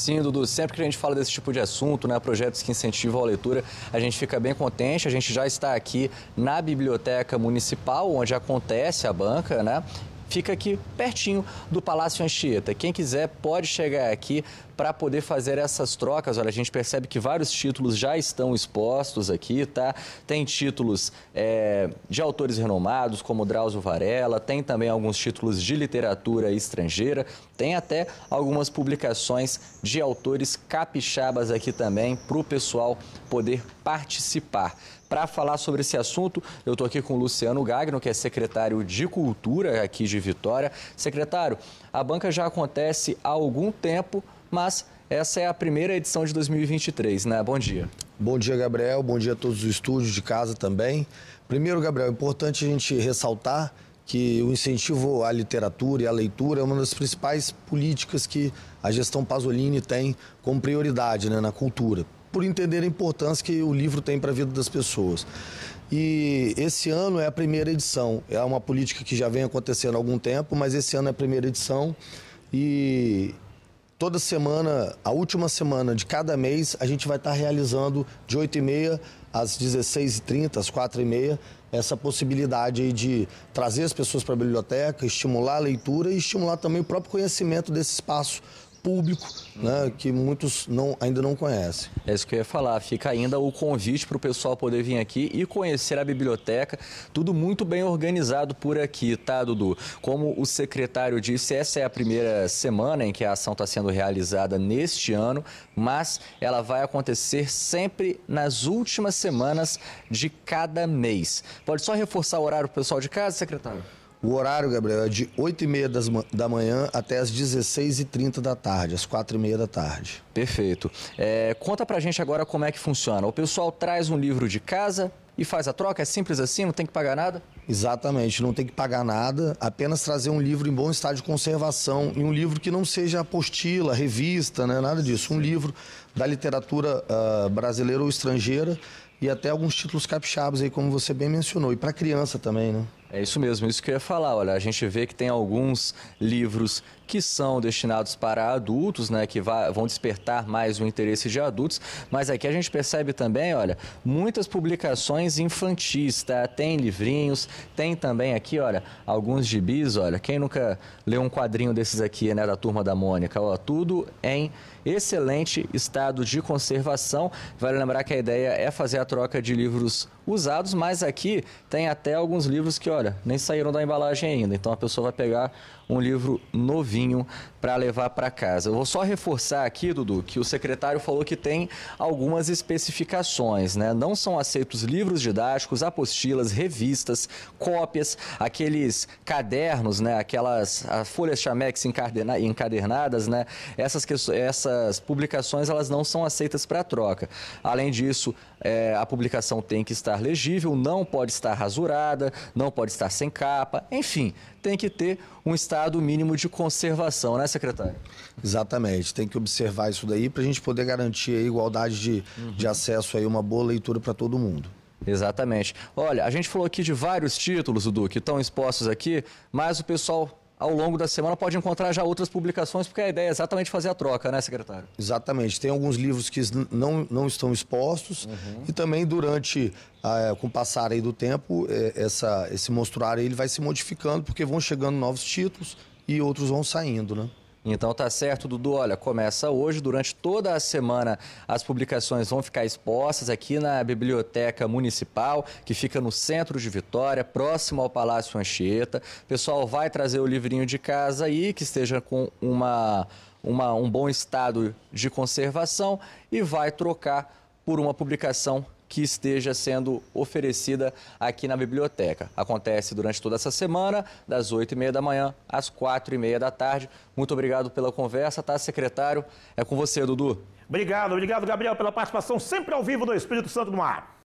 Sim, Dudu, sempre que a gente fala desse tipo de assunto, né, projetos que incentivam a leitura, a gente fica bem contente. A gente já está aqui na Biblioteca Municipal, onde acontece a banca, né? fica aqui pertinho do Palácio Anchieta. Quem quiser pode chegar aqui para poder fazer essas trocas. Olha, a gente percebe que vários títulos já estão expostos aqui, tá? Tem títulos é, de autores renomados, como Drauzio Varela, tem também alguns títulos de literatura estrangeira, tem até algumas publicações de autores capixabas aqui também, para o pessoal poder participar. Para falar sobre esse assunto, eu estou aqui com o Luciano Gagno, que é secretário de Cultura aqui de Vitória. Secretário, a banca já acontece há algum tempo, mas essa é a primeira edição de 2023, né? Bom dia. Bom dia, Gabriel. Bom dia a todos os estúdios de casa também. Primeiro, Gabriel, é importante a gente ressaltar que o incentivo à literatura e à leitura é uma das principais políticas que a gestão Pasolini tem como prioridade né, na cultura por entender a importância que o livro tem para a vida das pessoas. E esse ano é a primeira edição. É uma política que já vem acontecendo há algum tempo, mas esse ano é a primeira edição. E toda semana, a última semana de cada mês, a gente vai estar tá realizando de 8h30 às 16h30, às 4h30, essa possibilidade de trazer as pessoas para a biblioteca, estimular a leitura e estimular também o próprio conhecimento desse espaço público, né, que muitos não, ainda não conhecem. É isso que eu ia falar. Fica ainda o convite para o pessoal poder vir aqui e conhecer a biblioteca. Tudo muito bem organizado por aqui, tá, Dudu? Como o secretário disse, essa é a primeira semana em que a ação está sendo realizada neste ano, mas ela vai acontecer sempre nas últimas semanas de cada mês. Pode só reforçar o horário para o pessoal de casa, secretário? O horário, Gabriel, é de 8h30 da manhã até as 16h30 da tarde, às 4h30 da tarde. Perfeito. É, conta pra gente agora como é que funciona. O pessoal traz um livro de casa e faz a troca? É simples assim? Não tem que pagar nada? Exatamente, não tem que pagar nada, apenas trazer um livro em bom estado de conservação e um livro que não seja apostila, revista, né? nada disso. Um livro da literatura uh, brasileira ou estrangeira e até alguns títulos capixabos aí, como você bem mencionou, e para criança também, né? É isso mesmo, isso que eu ia falar. Olha, a gente vê que tem alguns livros que são destinados para adultos, né, que vão despertar mais o interesse de adultos, mas aqui a gente percebe também, olha, muitas publicações infantis, tá? Tem livrinhos, tem também aqui, olha, alguns gibis, olha, quem nunca leu um quadrinho desses aqui, né, da Turma da Mônica, ó, tudo em excelente estado de conservação. Vale lembrar que a ideia é fazer a troca de livros usados, mas aqui tem até alguns livros que, ó, olha, nem saíram da embalagem ainda. Então a pessoa vai pegar um livro novinho para levar para casa. Eu vou só reforçar aqui, Dudu, que o secretário falou que tem algumas especificações, né? Não são aceitos livros didáticos, apostilas, revistas, cópias, aqueles cadernos, né? Aquelas folhas chamex encadernadas, né? Essas, essas publicações elas não são aceitas para troca. Além disso, é, a publicação tem que estar legível, não pode estar rasurada, não pode estar sem capa, enfim, tem que ter um estado mínimo de conservação, né? secretário. Exatamente, tem que observar isso daí para a gente poder garantir a igualdade de, uhum. de acesso aí, uma boa leitura para todo mundo. Exatamente. Olha, a gente falou aqui de vários títulos, Dudu, que estão expostos aqui, mas o pessoal ao longo da semana pode encontrar já outras publicações, porque a ideia é exatamente fazer a troca, né, secretário? Exatamente. Tem alguns livros que não, não estão expostos uhum. e também durante, ah, com o passar aí do tempo, é, essa, esse mostruário ele vai se modificando, porque vão chegando novos títulos, e outros vão saindo, né? Então tá certo, Dudu. Olha, começa hoje. Durante toda a semana as publicações vão ficar expostas aqui na Biblioteca Municipal, que fica no centro de Vitória, próximo ao Palácio Anchieta. O pessoal vai trazer o livrinho de casa aí, que esteja com uma, uma um bom estado de conservação e vai trocar por uma publicação que esteja sendo oferecida aqui na biblioteca. Acontece durante toda essa semana, das 8h30 da manhã às 4h30 da tarde. Muito obrigado pela conversa, tá, secretário? É com você, Dudu. Obrigado, obrigado, Gabriel, pela participação sempre ao vivo do Espírito Santo no ar.